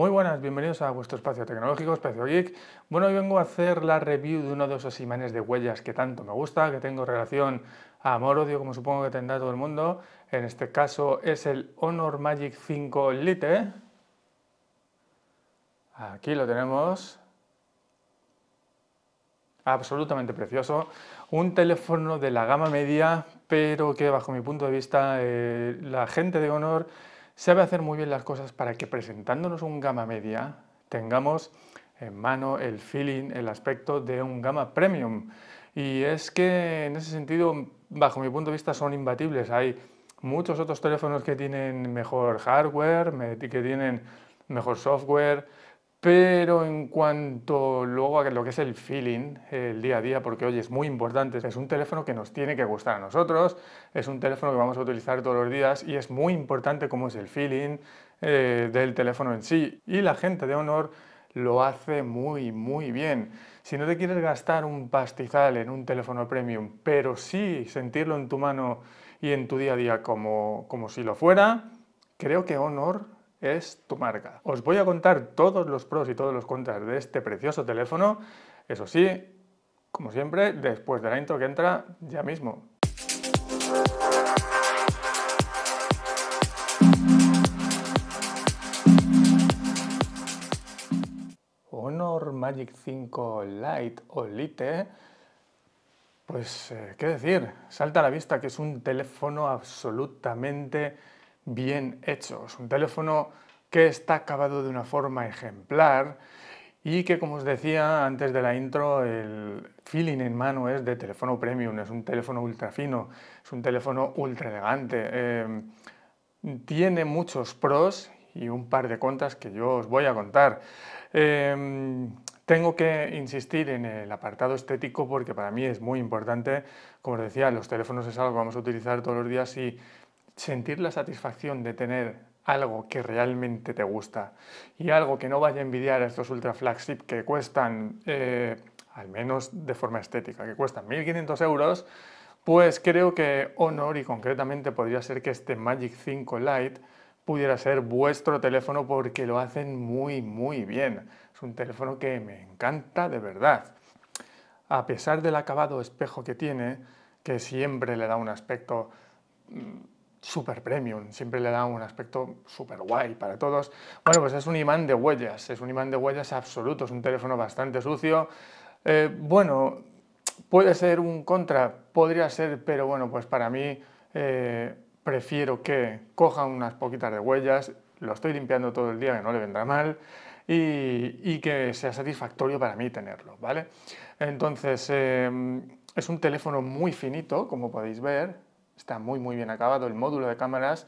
Muy buenas, bienvenidos a vuestro espacio tecnológico, Espacio Geek. Bueno, hoy vengo a hacer la review de uno de esos imanes de huellas que tanto me gusta, que tengo relación a amor-odio, como supongo que tendrá todo el mundo. En este caso es el Honor Magic 5 Lite. Aquí lo tenemos. Absolutamente precioso. Un teléfono de la gama media, pero que bajo mi punto de vista, eh, la gente de Honor sabe hacer muy bien las cosas para que presentándonos un gama media tengamos en mano el feeling, el aspecto de un gama premium. Y es que en ese sentido, bajo mi punto de vista, son imbatibles. Hay muchos otros teléfonos que tienen mejor hardware, que tienen mejor software, pero en cuanto luego a lo que es el feeling, el día a día, porque hoy es muy importante, es un teléfono que nos tiene que gustar a nosotros, es un teléfono que vamos a utilizar todos los días y es muy importante cómo es el feeling eh, del teléfono en sí. Y la gente de honor lo hace muy, muy bien. Si no te quieres gastar un pastizal en un teléfono premium, pero sí sentirlo en tu mano y en tu día a día como, como si lo fuera, creo que Honor es tu marca. Os voy a contar todos los pros y todos los contras de este precioso teléfono, eso sí, como siempre, después de la intro que entra ya mismo. Honor Magic 5 Lite o Lite pues, eh, ¿qué decir? Salta a la vista que es un teléfono absolutamente bien hechos, un teléfono que está acabado de una forma ejemplar y que, como os decía antes de la intro, el feeling en mano es de teléfono premium, es un teléfono ultra fino, es un teléfono ultra elegante. Eh, tiene muchos pros y un par de contras que yo os voy a contar. Em, tengo que insistir en el apartado estético porque para mí es muy importante. Como os decía, los teléfonos es algo que vamos a utilizar todos los días y sentir la satisfacción de tener algo que realmente te gusta y algo que no vaya a envidiar a estos ultra flagship que cuestan, eh, al menos de forma estética, que cuestan 1.500 euros, pues creo que Honor y concretamente podría ser que este Magic 5 Lite pudiera ser vuestro teléfono porque lo hacen muy muy bien. Es un teléfono que me encanta de verdad. A pesar del acabado espejo que tiene, que siempre le da un aspecto mm, super premium, siempre le da un aspecto super guay para todos. Bueno, pues es un imán de huellas, es un imán de huellas absoluto, es un teléfono bastante sucio. Eh, bueno, puede ser un contra, podría ser, pero bueno, pues para mí eh, prefiero que coja unas poquitas de huellas, lo estoy limpiando todo el día, que no le vendrá mal, y, que sea satisfactorio para mí tenerlo, ¿vale? Entonces, em, es un teléfono muy finito, como podéis ver, Está muy muy bien acabado, el módulo de cámaras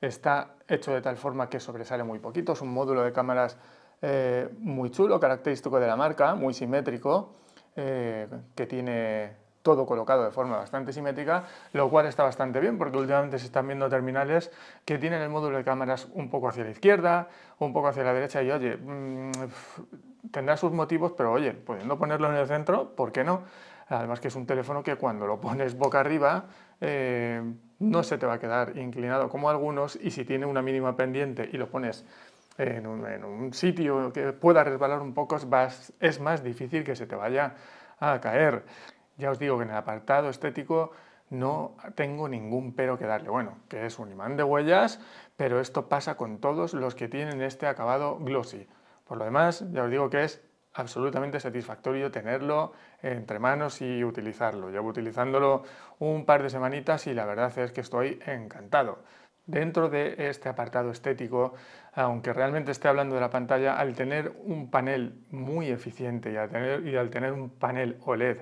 está hecho de tal forma que sobresale muy poquito, es un módulo de cámaras eh, muy chulo, característico de la marca, muy simétrico, eh, que tiene todo colocado de forma bastante simétrica, lo cual está bastante bien porque últimamente se están viendo terminales que tienen el módulo de cámaras un poco hacia la izquierda, un poco hacia la derecha y oye, mm, tendrá sus motivos, pero oye, pudiendo ponerlo en el centro, ¿por qué no? Además que es un teléfono que cuando lo pones boca arriba eh, no se te va a quedar inclinado como algunos y si tiene una mínima pendiente y lo pones en un, sitio que pueda resbalar un poco, es más difícil que se te vaya a caer. Ya os digo que en el apartado estético no tengo ningún pero que darle. Bueno, que es un imán de huellas, pero esto pasa con todos los que tienen este acabado glossy. Por lo demás, ya os digo que es absolutamente satisfactorio tenerlo entre manos y utilizarlo. Llevo utilizándolo un par de semanitas y la verdad es que estoy encantado. Dentro de este apartado estético, aunque realmente esté hablando de la pantalla, al tener un panel muy eficiente y al tener, un panel OLED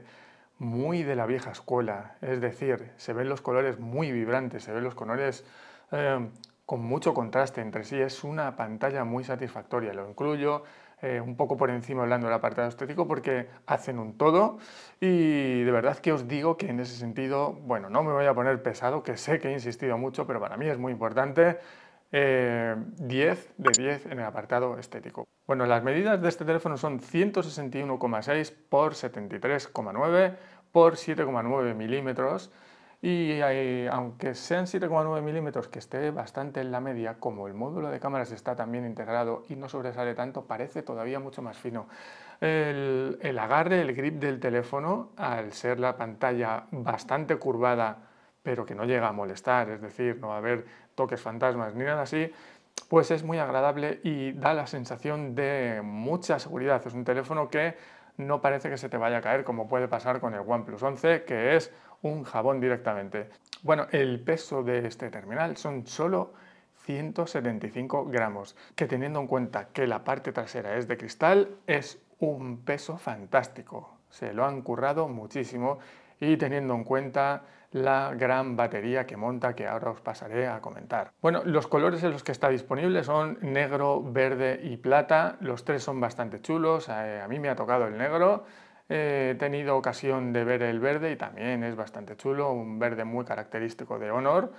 muy de la vieja escuela, es decir, se ven los colores muy vibrantes, se ven los colores eh, con mucho contraste entre sí, es una pantalla muy satisfactoria. Lo incluyo eh, un poco por encima hablando del apartado estético porque hacen un todo y de verdad que os digo que en ese sentido, bueno, no me voy a poner pesado, que sé que he insistido mucho, pero para mí es muy importante. 10 eh, de 10 en el apartado estético. Bueno, las medidas de este teléfono son 161,6 por 73,9 por 7,9 milímetros y eh, aunque sean 7,9 milímetros, que esté bastante en la media, como el módulo de cámaras está también integrado y no sobresale tanto, parece todavía mucho más fino. El, el agarre, el grip del teléfono, al ser la pantalla bastante curvada, pero que no llega a molestar, es decir, no va a haber toques fantasmas ni nada así, pues es muy agradable y da la sensación de mucha seguridad. Es un teléfono que no parece que se te vaya a caer como puede pasar con el OnePlus 11, que es un jabón directamente. Bueno, el peso de este terminal son solo 175 gramos, que teniendo en cuenta que la parte trasera es de cristal, es un peso fantástico. Se lo han currado muchísimo y teniendo en cuenta la gran batería que monta que ahora os pasaré a comentar. Bueno, los colores en los que está disponible son negro, verde y plata. Los tres son bastante chulos. A mí me ha tocado el negro. He tenido ocasión de ver el verde y también es bastante chulo, un verde muy característico de Honor.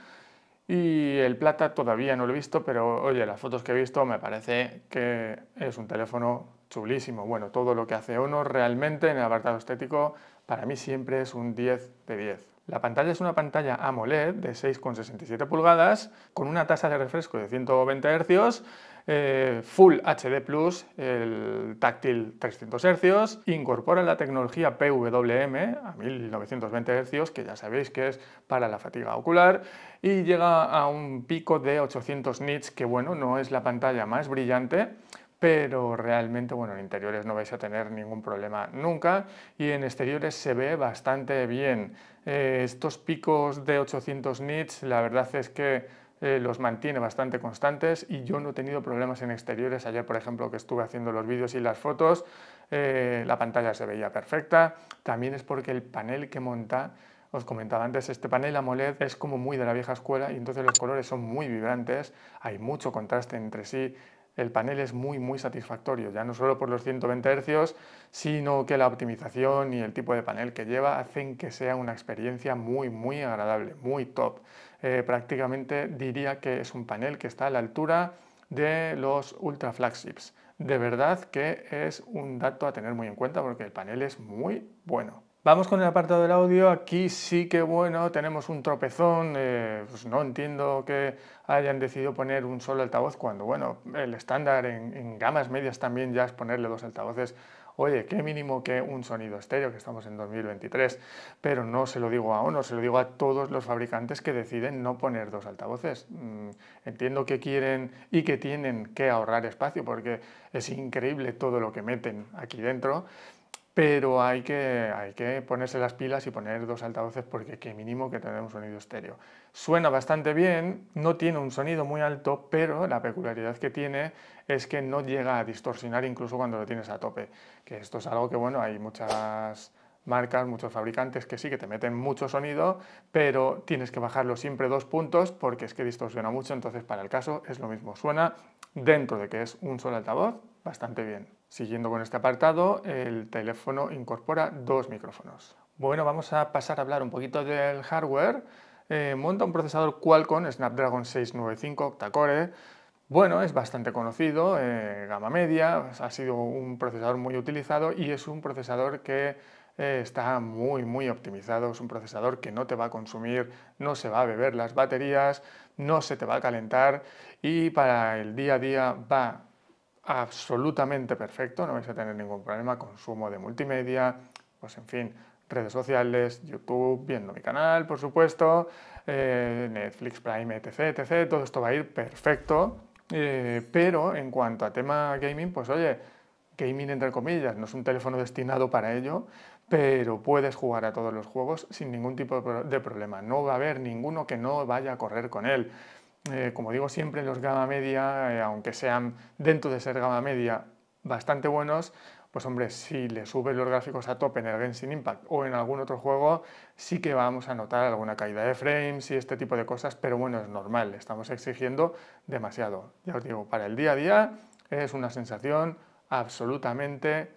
Y el plata todavía no lo he visto, pero oye, las fotos que he visto me parece que es un teléfono chulísimo. Bueno, todo lo que hace Honor realmente en el apartado estético para mí siempre es un 10 de 10. La pantalla es una pantalla AMOLED de 6,67 pulgadas con una tasa de refresco de 120 Hz eh, Full HD Plus, el táctil 300 Hz, incorpora la tecnología PWM a 1920 Hz, que ya sabéis que es para la fatiga ocular, y llega a un pico de 800 nits, que bueno, no es la pantalla más brillante, pero realmente bueno, en interiores no vais a tener ningún problema nunca y en exteriores se ve bastante bien. Eh, estos picos de 800 nits, la verdad es que eh, los mantiene bastante constantes y yo no he tenido problemas en exteriores. Ayer, por ejemplo, que estuve haciendo los vídeos y las fotos, eh, la pantalla se veía perfecta. También es porque el panel que monta os comentaba antes, este panel AMOLED es como muy de la vieja escuela y entonces los colores son muy vibrantes, hay mucho contraste entre sí, el panel es muy muy satisfactorio, ya no solo por los 120 Hz, sino que la optimización y el tipo de panel que lleva hacen que sea una experiencia muy muy agradable, muy top. Eh, prácticamente diría que es un panel que está a la altura de los ultra flagships. De verdad que es un dato a tener muy en cuenta porque el panel es muy bueno. Vamos con el apartado del audio, aquí sí que bueno, tenemos un tropezón, eh, pues no entiendo que hayan decidido poner un solo altavoz cuando bueno, el estándar en gamas medias también ya es ponerle dos altavoces oye, qué mínimo que un sonido estéreo, que estamos en 2023, pero no se lo digo a uno, se lo digo a todos los fabricantes que deciden no poner dos altavoces. Mm, entiendo que quieren y que tienen que ahorrar espacio, porque es increíble todo lo que meten aquí dentro pero hay que, ponerse las pilas y poner dos altavoces porque mínimo que tener un sonido estéreo. Suena bastante bien, no tiene un sonido muy alto, pero la peculiaridad que tiene es que no llega a distorsionar incluso cuando lo tienes a tope, que esto es algo que bueno, hay muchas marcas, muchos fabricantes que sí que te meten mucho sonido, pero tienes que bajarlo siempre dos puntos porque es que distorsiona mucho, entonces para el caso es lo mismo, suena dentro de que es un solo altavoz, bastante bien. Siguiendo con este apartado, el teléfono incorpora dos micrófonos. Bueno, vamos a pasar a hablar un poquito del hardware. Eh, monta un procesador Qualcomm Snapdragon 695 octacore. Bueno, es bastante conocido, eh, gama media, ha sido un procesador muy utilizado y es un procesador que eh, está muy, muy optimizado. Es un procesador que no te va a consumir, no se va a beber las baterías, no se te va a calentar y para el día a día va absolutamente perfecto, no vais a tener ningún problema, consumo de multimedia, pues en fin, redes sociales, YouTube, viendo mi canal, por supuesto, eh, Netflix Prime, etc, etc, todo esto va a ir perfecto, eh, pero en cuanto a tema gaming, pues oye, gaming entre comillas, no es un teléfono destinado para ello, pero puedes jugar a todos los juegos sin ningún tipo de problema, no va a haber ninguno que no vaya a correr con él. Eh, como digo siempre, los gama media, eh, aunque sean dentro de ser gama media bastante buenos, pues hombre, si le subes los gráficos a tope en el Genshin Impact o en algún otro juego, sí que vamos a notar alguna caída de frames y este tipo de cosas, pero bueno, es normal, estamos exigiendo demasiado. Ya os digo, para el día a día es una sensación absolutamente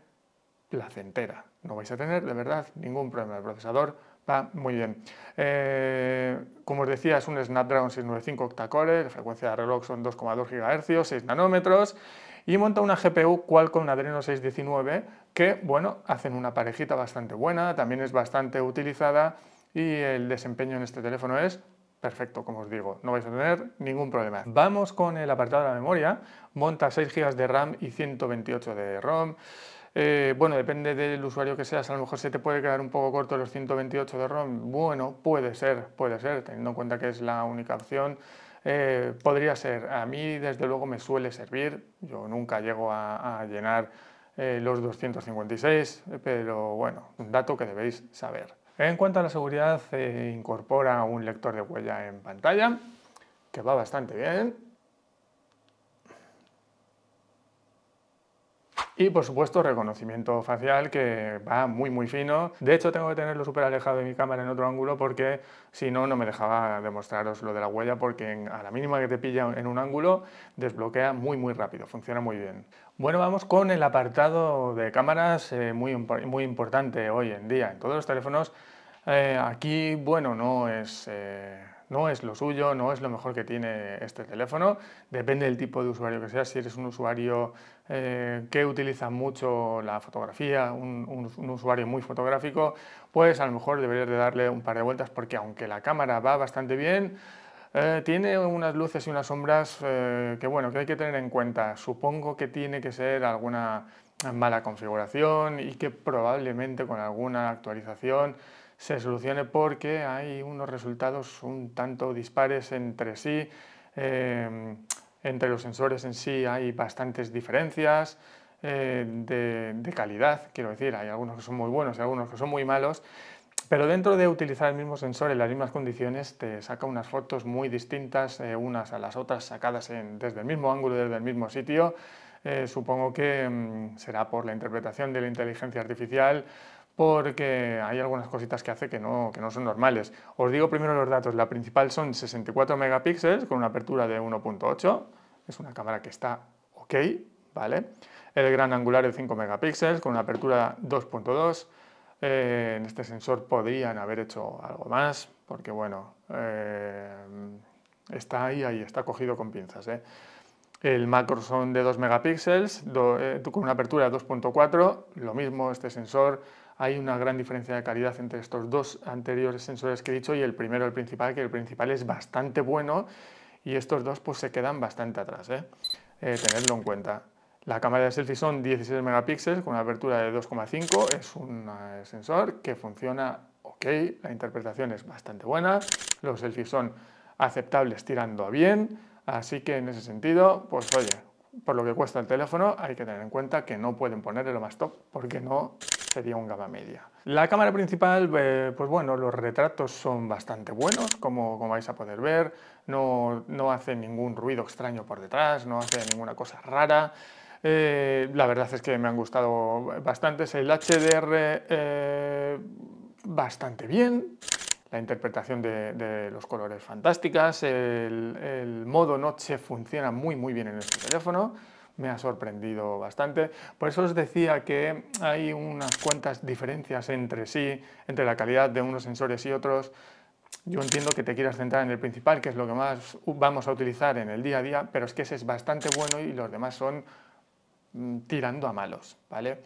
placentera. No vais a tener de verdad ningún problema. El procesador Va ah, muy bien. Eh, como os decía, es un Snapdragon 695 octa-core, la frecuencia de reloj son 2,2 GHz, 6 nanómetros, y monta una GPU Qualcomm Adreno 619, que, bueno, hacen una parejita bastante buena, también es bastante utilizada, y el desempeño en este teléfono es perfecto, como os digo, no vais a tener ningún problema. Vamos con el apartado de la memoria, monta 6 GB de RAM y 128 de ROM, eh, bueno, depende del usuario que seas, a lo mejor se te puede quedar un poco corto los 128 de ROM. Bueno, puede ser, puede ser, teniendo en cuenta que es la única opción. Eh, podría ser, a mí desde luego me suele servir, yo nunca llego a, llenar eh, los 256, pero bueno, un dato que debéis saber. En cuanto a la seguridad, incorpora un lector de huella en pantalla, que va bastante bien, Y por supuesto reconocimiento facial que va muy muy fino. De hecho tengo que tenerlo súper alejado de mi cámara en otro ángulo porque si no, no me dejaba demostraros lo de la huella porque a la mínima que te pilla en un ángulo desbloquea muy muy rápido, funciona muy bien. Bueno, vamos con el apartado de cámaras eh, muy, muy importante hoy en día en todos los teléfonos. Eh, aquí, bueno, no es... Eh, no es lo suyo, no es lo mejor que tiene este teléfono. Depende del tipo de usuario que seas, si eres un usuario eh, que utiliza mucho la fotografía, un, usuario muy fotográfico, pues a lo mejor deberías de darle un par de vueltas porque aunque la cámara va bastante bien, eh, tiene unas luces y unas sombras eh, que bueno, que hay que tener en cuenta. Supongo que tiene que ser alguna mala configuración y que probablemente con alguna actualización se solucione porque hay unos resultados un tanto dispares entre sí. Em, entre los sensores en sí hay bastantes diferencias eh, de, calidad, quiero decir, hay algunos que son muy buenos y algunos que son muy malos, pero dentro de utilizar el mismo sensor en las mismas condiciones te saca unas fotos muy distintas eh, unas a las otras sacadas desde el mismo ángulo, desde el mismo sitio. Eh, supongo que mm, será por la interpretación de la inteligencia artificial porque hay algunas cositas que hace que no, que no son normales. Os digo primero los datos. La principal son 64 megapíxeles con una apertura de 1.8. Es una cámara que está ok, ¿vale? El gran angular de 5 megapíxeles con una apertura 2.2. Eh, en este sensor podrían haber hecho algo más, porque bueno, eh, está ahí, ahí, está cogido con pinzas. ¿eh? El macro son de 2 megapíxeles con una apertura 2.4. Lo mismo, este sensor hay una gran diferencia de calidad entre estos dos anteriores sensores que he dicho y el primero, el principal, que el principal es bastante bueno y estos dos pues se quedan bastante atrás, ¿eh? Eh, tenerlo en cuenta. La cámara de selfie son 16 megapíxeles con una apertura de 2,5, es un eh, sensor que funciona ok, la interpretación es bastante buena, los selfies son aceptables tirando a bien, así que en ese sentido, pues oye, por lo que cuesta el teléfono hay que tener en cuenta que no pueden ponerle lo más top porque no sería un gama media. La cámara principal, eh, pues bueno, los retratos son bastante buenos, como, como vais a poder ver, no, hace ningún ruido extraño por detrás, no hace ninguna cosa rara. Eh, la verdad es que me han gustado bastante, el HDR eh, bastante bien, la interpretación de, los colores fantásticas, el, el modo noche funciona muy muy bien en este teléfono, me ha sorprendido bastante. Por eso os decía que hay unas cuantas diferencias entre sí, entre la calidad de unos sensores y otros. Yo entiendo que te quieras centrar en el principal, que es lo que más vamos a utilizar en el día a día, pero es que ese es bastante bueno y los demás son mm, tirando a malos, ¿vale?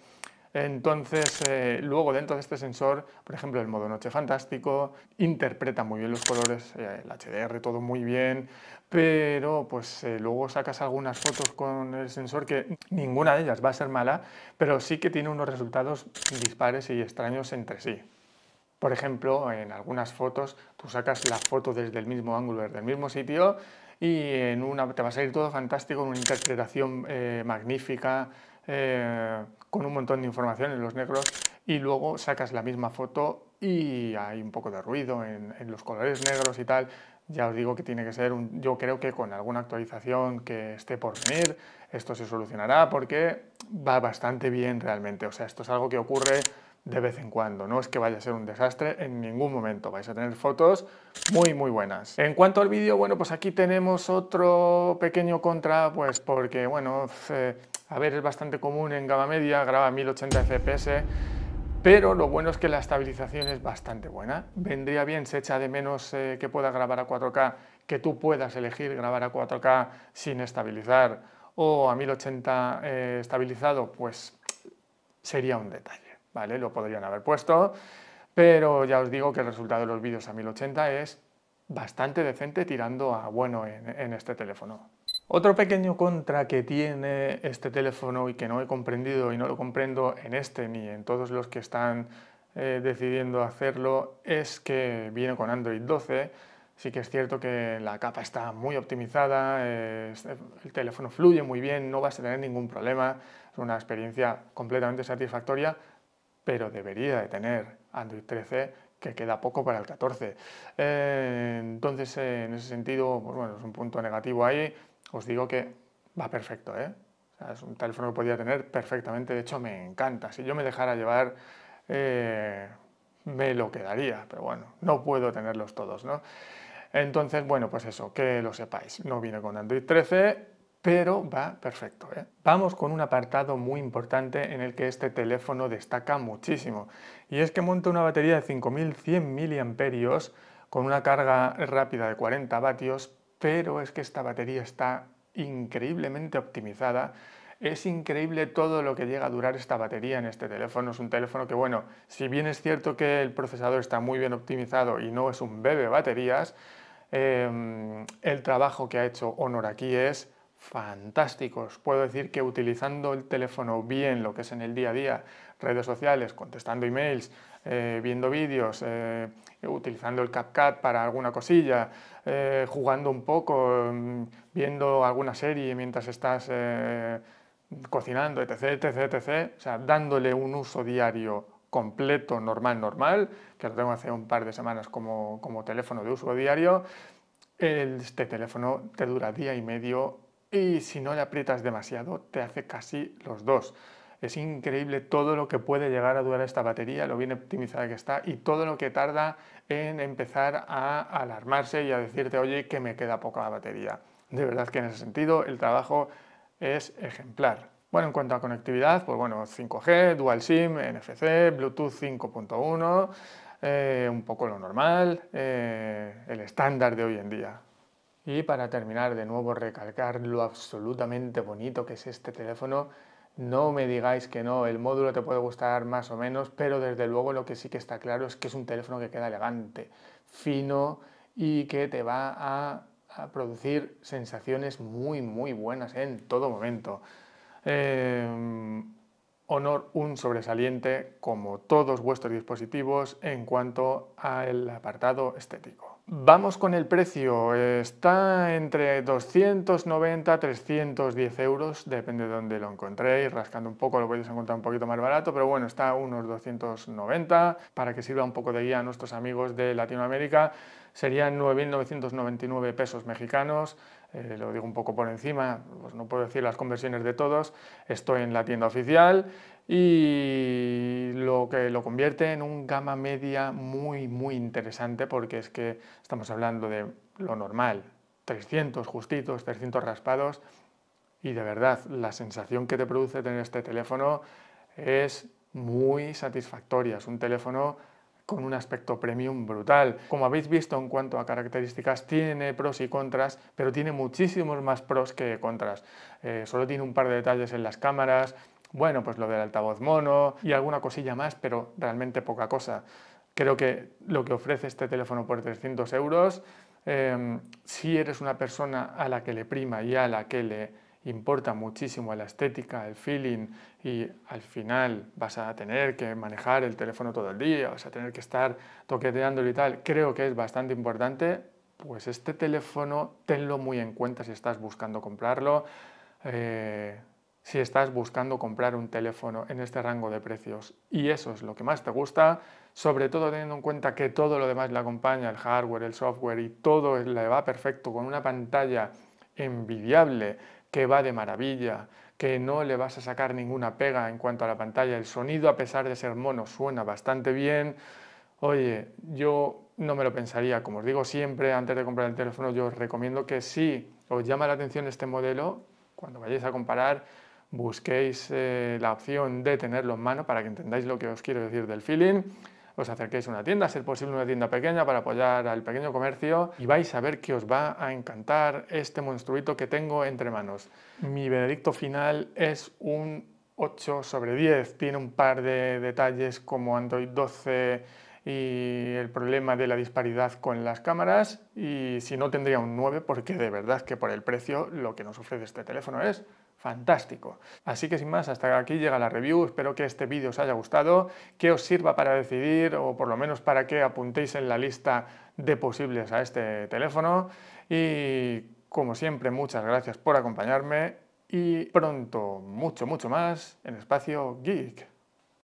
Entonces, eh, luego dentro de este sensor, por ejemplo, el modo noche fantástico, interpreta muy bien los colores, eh, el HDR, todo muy bien, pero pues eh, luego sacas algunas fotos con el sensor que ninguna de ellas va a ser mala, pero sí que tiene unos resultados dispares y extraños entre sí. Por ejemplo, en algunas fotos tú sacas la foto desde el mismo ángulo, desde el mismo sitio, y en una, te va a salir todo fantástico, una interpretación magnífica, eh, con un montón de información en los negros y luego sacas la misma foto y hay un poco de ruido en, los colores negros y tal. Ya os digo que tiene que ser, un, yo creo que con alguna actualización que esté por venir, esto se solucionará porque va bastante bien realmente. O sea, esto es algo que ocurre de vez en cuando. No es que vaya a ser un desastre en ningún momento. Vais a tener fotos muy, muy buenas. En cuanto al vídeo, bueno, pues aquí tenemos otro pequeño contra, pues porque, bueno, a ver, es bastante común en gama media, graba 1080 fps, pero lo bueno es que la estabilización es bastante buena. Vendría bien, se echa de menos eh, que pueda grabar a 4K, que tú puedas elegir grabar a 4K sin estabilizar o a 1080 eh, estabilizado, pues sería un detalle, ¿vale? Lo podrían haber puesto, pero ya os digo que el resultado de los vídeos a 1080 es bastante decente tirando a bueno en este teléfono. Otro pequeño contra que tiene este teléfono y que no he comprendido y no lo comprendo en este ni en todos los que están eh, decidiendo hacerlo es que viene con Android 12. Sí que es cierto que la capa está muy optimizada, el teléfono fluye muy bien, no vas a tener ningún problema, es una experiencia completamente satisfactoria, pero debería de tener Android 13 que queda poco para el 14. Eh, entonces, en ese sentido, pues bueno, es un punto negativo ahí, os digo que va perfecto, ¿eh? es un teléfono que podría tener perfectamente, de hecho me encanta. Si yo me dejara llevar, eh, me lo quedaría, pero bueno, no puedo tenerlos todos, ¿no? Entonces, bueno, pues eso, que lo sepáis. No viene con Android 13, pero va perfecto. ¿eh? Vamos con un apartado muy importante en el que este teléfono destaca muchísimo. Y es que monta una batería de 5100 mAh con una carga rápida de 40 vatios pero es que esta batería está increíblemente optimizada. Es increíble todo lo que llega a durar esta batería en este teléfono. Es un teléfono que, bueno, si bien es cierto que el procesador está muy bien optimizado y no es un bebé baterías, em, el trabajo que ha hecho Honor aquí es fantástico. Os puedo decir que utilizando el teléfono bien, lo que es en el día a día, redes sociales, contestando emails, eh, viendo vídeos, eh, utilizando el CapCut para alguna cosilla, eh, jugando un poco, mm, viendo alguna serie mientras estás cocinando, etc, etc, etc. O sea, dándole un uso diario completo, normal, normal, que lo tengo hace un par de semanas como, como teléfono de uso diario, este teléfono te dura día y medio y si no le aprietas demasiado te hace casi los dos. Es increíble todo lo que puede llegar a durar esta batería, lo bien optimizada que está y todo lo que tarda en empezar a alarmarse y a decirte, oye, que me queda poca batería. De verdad que en ese sentido el trabajo es ejemplar. Bueno, en cuanto a conectividad, pues bueno, 5G, Dual SIM, NFC, Bluetooth 5.1, eh, un poco lo normal, eh, el estándar de hoy en día. Y para terminar, de nuevo recalcar lo absolutamente bonito que es este teléfono no me digáis que no, el módulo te puede gustar más o menos, pero desde luego lo que sí que está claro es que es un teléfono que queda elegante, fino y que te va a, producir sensaciones muy, muy buenas en todo momento. Eh, honor un sobresaliente como todos vuestros dispositivos en cuanto al apartado estético. Vamos con el precio. Está entre 290 y 310 euros, depende de dónde lo encontréis. Rascando un poco lo podéis encontrar un poquito más barato, pero bueno, está unos 290 para que sirva un poco de guía a nuestros amigos de Latinoamérica. Serían 9.999 pesos mexicanos. Eh, lo digo un poco por encima, pues no puedo decir las conversiones de todos. Estoy en la tienda oficial y lo que lo convierte en un gama media muy muy interesante porque es que estamos hablando de lo normal, 300 justitos, 300 raspados y de verdad la sensación que te produce tener este teléfono es muy satisfactoria, es un teléfono con un aspecto premium brutal. Como habéis visto en cuanto a características, tiene pros y contras, pero tiene muchísimos más pros que contras. Eh, solo tiene un par de detalles en las cámaras, bueno, pues lo del altavoz mono y alguna cosilla más, pero realmente poca cosa. Creo que lo que ofrece este teléfono por 300 euros, em, si eres una persona a la que le prima y a la que le importa muchísimo la estética, el feeling y al final vas a tener que manejar el teléfono todo el día, vas a tener que estar toqueteándolo y tal, creo que es bastante importante, pues este teléfono tenlo muy en cuenta si estás buscando comprarlo. Eh, si estás buscando comprar un teléfono en este rango de precios y eso es lo que más te gusta, sobre todo teniendo en cuenta que todo lo demás le acompaña, el hardware, el software y todo le va perfecto con una pantalla envidiable que va de maravilla, que no le vas a sacar ninguna pega en cuanto a la pantalla, el sonido a pesar de ser mono suena bastante bien. Oye, yo no me lo pensaría, como os digo siempre antes de comprar el teléfono, yo os recomiendo que si os llama la atención este modelo, cuando vayáis a comparar, busquéis eh, la opción de tenerlo en mano para que entendáis lo que os quiero decir del feeling. Os acerquéis a una tienda, a ser posible una tienda pequeña para apoyar al pequeño comercio y vais a ver que os va a encantar este monstruito que tengo entre manos. Mi veredicto final es un 8 sobre 10. Tiene un par de detalles como Android 12 y el problema de la disparidad con las cámaras y si no tendría un 9 porque de verdad que por el precio lo que nos ofrece este teléfono es fantástico. Así que sin más, hasta aquí llega la review, espero que este vídeo os haya gustado, que os sirva para decidir o por lo menos para que apuntéis en la lista de posibles a este teléfono y como siempre muchas gracias por acompañarme y pronto mucho mucho más en Espacio Geek.